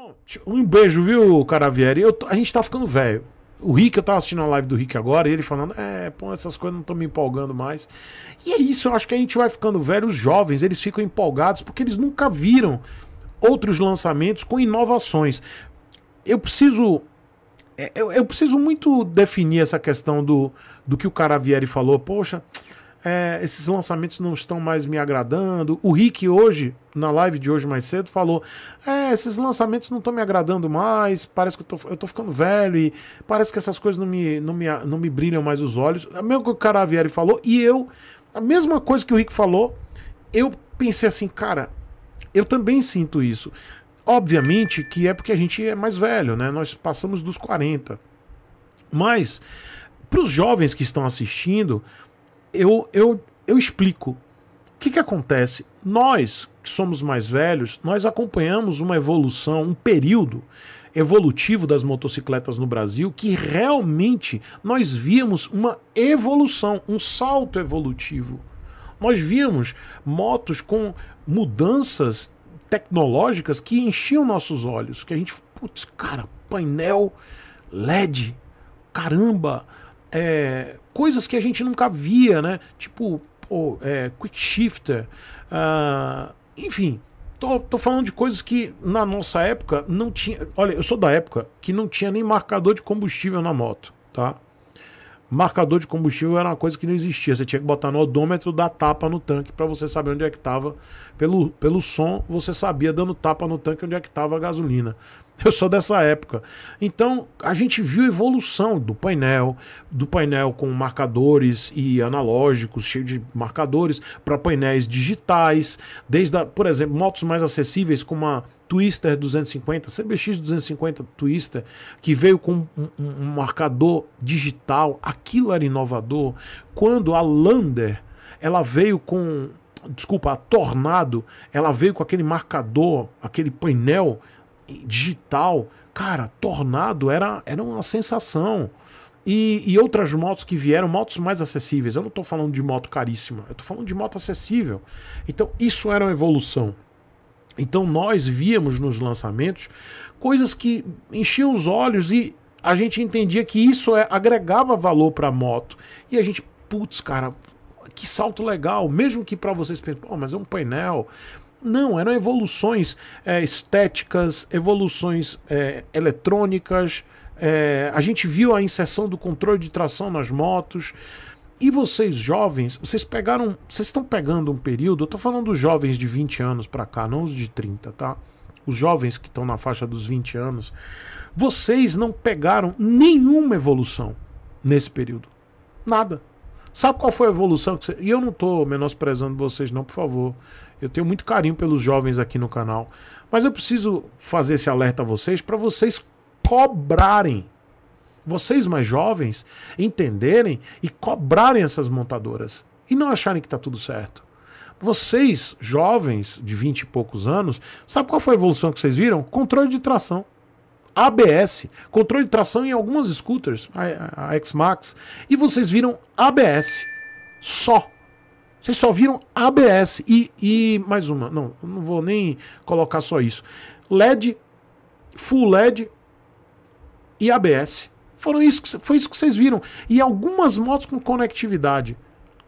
Bom, um beijo, viu, Caravieri? Eu, a gente tá ficando velho. O Rick, eu tava assistindo a live do Rick agora, e ele falando, é, pô, essas coisas não estão me empolgando mais. E é isso, eu acho que a gente vai ficando velho, os jovens, eles ficam empolgados porque eles nunca viram outros lançamentos com inovações. Eu preciso. É, eu, eu preciso muito definir essa questão do, do que o Caravieri falou. Poxa, é, esses lançamentos não estão mais me agradando. O Rick hoje, na live de hoje mais cedo, falou: é, esses lançamentos não estão me agradando mais, parece que eu tô, eu tô ficando velho e parece que essas coisas não me, não me, não me brilham mais os olhos. É mesmo que o Caravieri falou, e eu, a mesma coisa que o Rick falou, eu pensei assim, cara, eu também sinto isso. Obviamente que é porque a gente é mais velho, né? Nós passamos dos 40. Mas, para os jovens que estão assistindo, eu, eu, eu explico. O que, que acontece? Nós, que somos mais velhos, nós acompanhamos uma evolução, um período evolutivo das motocicletas no Brasil que realmente nós víamos uma evolução, um salto evolutivo. Nós víamos motos com mudanças tecnológicas que enchiam nossos olhos, que a gente, putz, cara, painel LED, caramba, é, coisas que a gente nunca via, né? Tipo, pô, é, Quick Shifter, uh, enfim. Tô, tô falando de coisas que na nossa época não tinha. Olha, eu sou da época que não tinha nem marcador de combustível na moto, tá? Marcador de combustível era uma coisa que não existia. Você tinha que botar no odômetro da tapa no tanque para você saber onde é que estava. Pelo, pelo som, você sabia dando tapa no tanque onde é que estava a gasolina. Eu sou dessa época. Então, a gente viu a evolução do painel, do painel com marcadores e analógicos, cheio de marcadores, para painéis digitais, desde, a, por exemplo, motos mais acessíveis como a Twister 250, CBX 250 Twister, que veio com um, um marcador digital, aquilo era inovador. Quando a Lander, ela veio com desculpa, a Tornado, ela veio com aquele marcador, aquele painel digital, cara, Tornado era, era uma sensação. E, e, outras motos que vieram, motos mais acessíveis. Eu não estou falando de moto caríssima, eu estou falando de moto acessível. Então, isso era uma evolução. Então, nós víamos nos lançamentos coisas que enchiam os olhos e a gente entendia que isso é, agregava valor para a moto. E a gente, putz, cara, que salto legal. Mesmo que para vocês pensem, mas é um painel, não, eram evoluções é, estéticas, evoluções é, eletrônicas. É, a gente viu a inserção do controle de tração nas motos. E vocês jovens, vocês pegaram, vocês estão pegando um período, eu estou falando dos jovens de 20 anos para cá, não os de 30, tá? Os jovens que estão na faixa dos 20 anos, vocês não pegaram nenhuma evolução nesse período. Nada. Sabe qual foi a evolução? Que você... E eu não estou menosprezando vocês, não, por favor. Eu tenho muito carinho pelos jovens aqui no canal. Mas eu preciso fazer esse alerta a vocês para vocês cobrarem. Vocês mais jovens entenderem e cobrarem essas montadoras. E não acharem que está tudo certo. Vocês, jovens de 20 e poucos anos, sabe qual foi a evolução que vocês viram? Controle de tração. ABS, controle de tração em algumas scooters, a, a, a X-Max, e vocês viram ABS só. Vocês só viram ABS e, e mais uma, não, não vou nem colocar só isso. LED, full LED e ABS. Foram isso que, foi isso que vocês viram. E algumas motos com conectividade.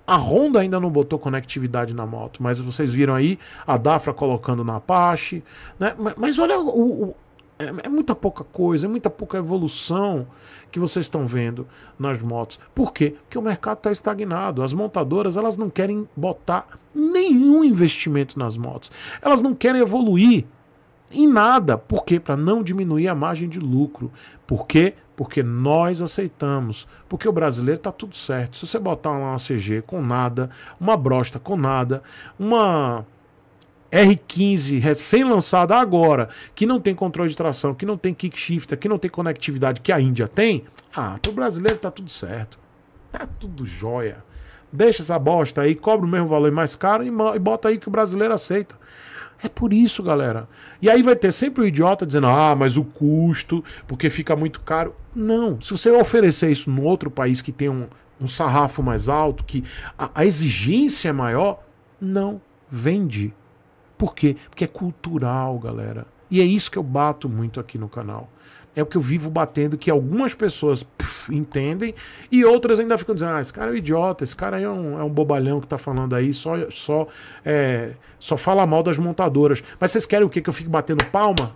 A Honda ainda não botou conectividade na moto, mas vocês viram aí a Dafra colocando na Apache. Né? Mas, mas olha o, o é, é muita pouca coisa, é muita pouca evolução que vocês estão vendo nas motos. Por quê? Porque o mercado está estagnado. As montadoras elas não querem botar nenhum investimento nas motos. Elas não querem evoluir em nada. Por quê? Para não diminuir a margem de lucro. Por quê? Porque nós aceitamos. Porque o brasileiro está tudo certo. Se você botar lá uma CG com nada, uma brosta com nada, uma R15 recém-lançada agora, que não tem controle de tração, que não tem kick shifter, que não tem conectividade que a Índia tem, ah, pro brasileiro tá tudo certo. Tá tudo jóia. Deixa essa bosta aí, cobra o mesmo valor mais caro e bota aí que o brasileiro aceita. É por isso, galera. E aí vai ter sempre o um idiota dizendo: ah, mas o custo, porque fica muito caro. Não. Se você oferecer isso no outro país que tem um, um sarrafo mais alto, que a, a exigência é maior, não vende. Por quê? Porque é cultural, galera. E é isso que eu bato muito aqui no canal. É o que eu vivo batendo, que algumas pessoas puf, entendem e outras ainda ficam dizendo: ah, esse cara é um idiota, esse cara é um, é um bobalhão que tá falando aí, só, só, é, só fala mal das montadoras. Mas vocês querem o quê? Que eu fique batendo palma?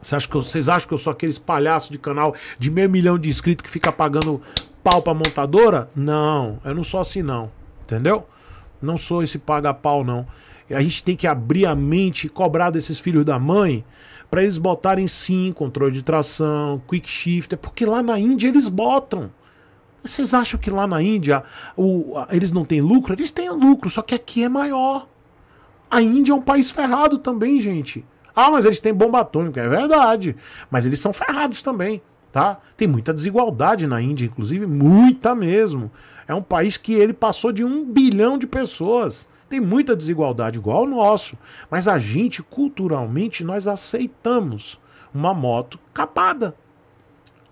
Vocês acham, que eu, vocês acham que eu sou aqueles palhaço de canal de meio milhão de inscritos que fica pagando pau pra montadora? Não, eu não sou assim, não. Entendeu? Não sou esse paga-pau, não. A gente tem que abrir a mente e cobrar desses filhos da mãe para eles botarem sim controle de tração, quick shifter, é porque lá na Índia eles botam. Vocês acham que lá na Índia o, a, eles não têm lucro? Eles têm lucro, só que aqui é maior. A Índia é um país ferrado também, gente. Ah, mas eles têm bomba atômica, é verdade. Mas eles são ferrados também, tá? Tem muita desigualdade na Índia, inclusive, muita mesmo. É um país que ele passou de um bilhão de pessoas. Tem muita desigualdade igual ao nosso, mas a gente culturalmente nós aceitamos uma moto capada.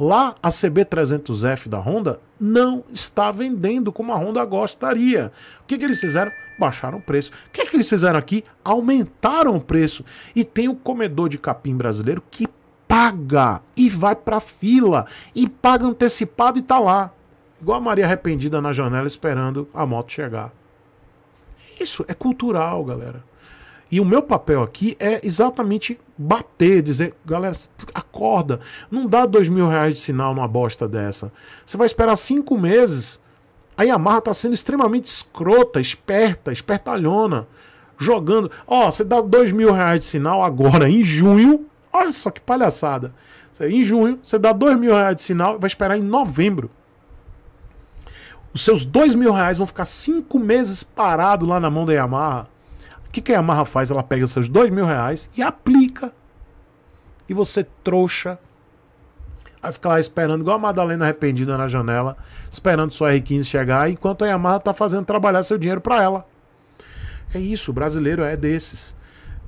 Lá a CB300F da Honda não está vendendo como a Honda gostaria. O que, que eles fizeram? Baixaram o preço. O que, que eles fizeram aqui? Aumentaram o preço. E tem o comedor de capim brasileiro que paga e vai para fila e paga antecipado e tá lá. Igual a Maria arrependida na janela esperando a moto chegar isso é cultural, galera. E o meu papel aqui é exatamente bater, dizer, galera, acorda, não dá dois mil reais de sinal numa bosta dessa. Você vai esperar cinco meses. A Yamaha tá sendo extremamente escrota, esperta, espertalhona, jogando. Ó, você dá dois mil reais de sinal agora em junho. Olha só que palhaçada. Em junho, você dá dois mil reais de sinal e vai esperar em novembro. Os seus dois mil reais vão ficar cinco meses parado lá na mão da Yamaha. O que, que a Yamaha faz? Ela pega seus dois mil reais e aplica. E você trouxa. Vai ficar lá esperando, igual a Madalena arrependida na janela, esperando sua R15 chegar, enquanto a Yamaha está fazendo trabalhar seu dinheiro para ela. É isso, o brasileiro é desses.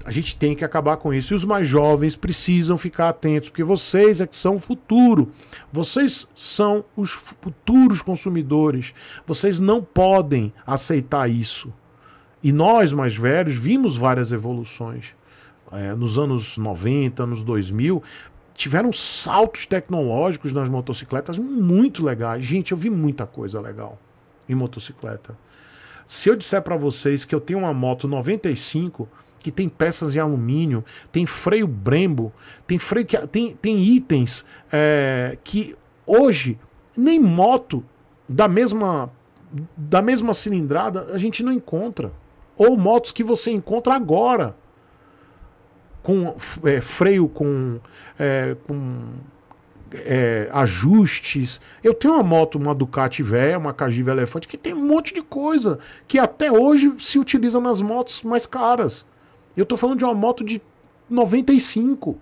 A gente tem que acabar com isso. E os mais jovens precisam ficar atentos, porque vocês é que são o futuro. Vocês são os futuros consumidores. Vocês não podem aceitar isso. E nós, mais velhos, vimos várias evoluções. É, nos anos 90, anos 2000, tiveram saltos tecnológicos nas motocicletas muito legais. Gente, eu vi muita coisa legal em motocicleta. Se eu disser para vocês que eu tenho uma moto 95 que tem peças em alumínio, tem freio Brembo, tem freio que tem, tem itens é, que hoje nem moto da mesma da mesma cilindrada a gente não encontra ou motos que você encontra agora com é, freio com, é, com é, ajustes. Eu tenho uma moto, uma Ducati velha, uma Cagiva Elefante, que tem um monte de coisa que até hoje se utiliza nas motos mais caras. Eu tô falando de uma moto de 95.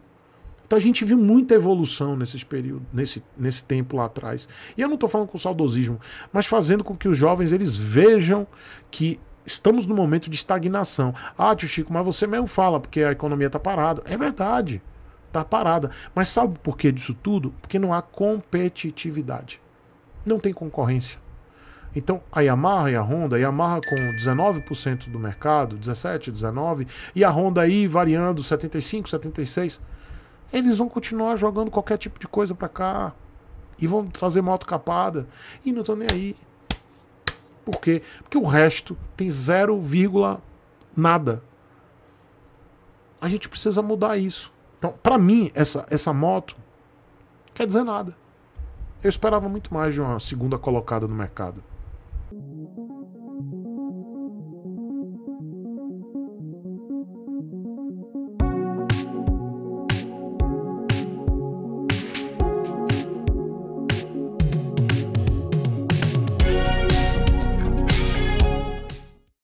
Então a gente viu muita evolução nesses períodos, nesse, nesse tempo lá atrás. E eu não estou falando com saudosismo, mas fazendo com que os jovens eles vejam que estamos no momento de estagnação. Ah, tio Chico, mas você mesmo fala porque a economia está parada. É verdade, está parada. Mas sabe por que disso tudo? Porque não há competitividade. Não tem concorrência. Então, a Yamaha e a Honda, a Yamaha com 19% do mercado, 17, 19, e a Honda aí variando 75, 76, eles vão continuar jogando qualquer tipo de coisa para cá e vão trazer moto capada e não estão nem aí. Por quê? Porque o resto tem 0, nada. A gente precisa mudar isso. Então, para mim, essa, essa moto quer dizer nada. Eu esperava muito mais de uma segunda colocada no mercado. thank you